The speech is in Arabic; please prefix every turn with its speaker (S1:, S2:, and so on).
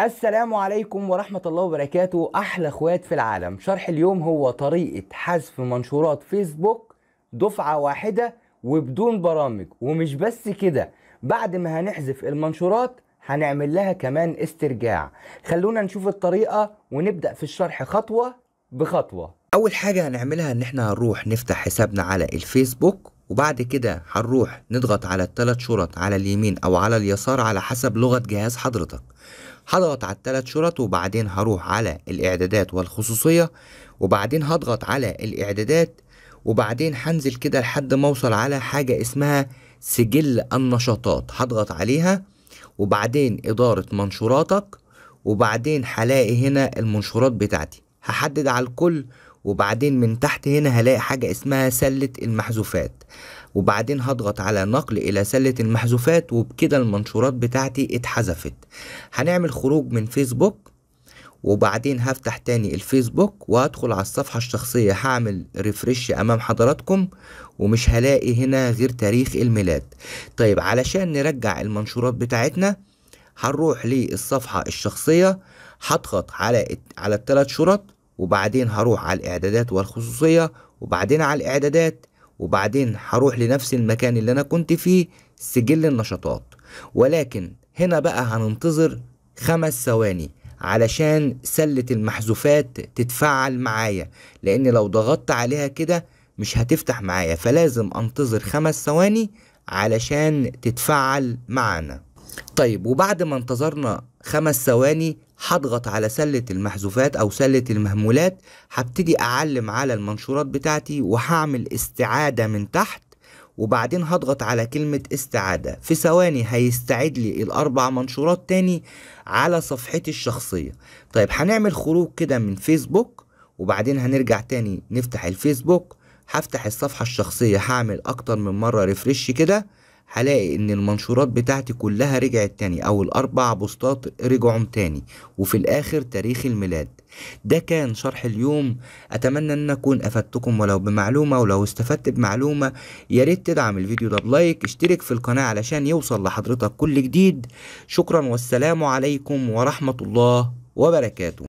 S1: السلام عليكم ورحمة الله وبركاته أحلى أخوات في العالم شرح اليوم هو طريقة حذف منشورات فيسبوك دفعة واحدة وبدون برامج ومش بس كده بعد ما هنحذف المنشورات هنعمل لها كمان استرجاع خلونا نشوف الطريقة ونبدأ في الشرح خطوة بخطوة أول حاجة هنعملها إن إحنا هنروح نفتح حسابنا على الفيسبوك وبعد كده هنروح نضغط على الثلاث شرط على اليمين أو على اليسار على حسب لغة جهاز حضرتك هضغط على الثلاث شرط وبعدين هروح على الاعدادات والخصوصية وبعدين هضغط على الاعدادات وبعدين هنزل كده لحد ما اوصل على حاجة اسمها سجل النشاطات هضغط عليها وبعدين إدارة منشوراتك وبعدين هلاقي هنا المنشورات بتاعتي هحدد على الكل وبعدين من تحت هنا هلاقي حاجة اسمها سلة المحذوفات وبعدين هضغط على نقل إلى سلة المحذوفات وبكده المنشورات بتاعتي اتحذفت هنعمل خروج من فيسبوك وبعدين هفتح تاني الفيسبوك وهدخل على الصفحة الشخصية هعمل ريفرش امام حضراتكم ومش هلاقي هنا غير تاريخ الميلاد طيب علشان نرجع المنشورات بتاعتنا هنروح للصفحة الشخصية هضغط على على الثلاث شرط وبعدين هروح على الاعدادات والخصوصية وبعدين على الاعدادات وبعدين هروح لنفس المكان اللي انا كنت فيه سجل النشاطات ولكن هنا بقى هننتظر خمس ثواني علشان سلة المحذوفات تتفعل معايا لان لو ضغطت عليها كده مش هتفتح معايا فلازم انتظر خمس ثواني علشان تتفعل معانا طيب وبعد ما انتظرنا خمس ثواني هضغط على سلة المحذوفات أو سلة المهمولات هبتدي أعلم على المنشورات بتاعتي وهعمل استعادة من تحت وبعدين هضغط على كلمة استعادة في ثواني هيستعد لي الأربع منشورات تاني على صفحتي الشخصية طيب هنعمل خروج كده من فيسبوك وبعدين هنرجع تاني نفتح الفيسبوك هفتح الصفحة الشخصية هعمل أكتر من مرة ريفرش كده هلاقي ان المنشورات بتاعتي كلها رجعت تاني او الاربع بوستات رجعوا تاني وفي الاخر تاريخ الميلاد ده كان شرح اليوم اتمنى ان اكون افدتكم ولو بمعلومه ولو استفدت بمعلومه يا ريت تدعم الفيديو ده بلايك اشترك في القناه علشان يوصل لحضرتك كل جديد شكرا والسلام عليكم ورحمه الله وبركاته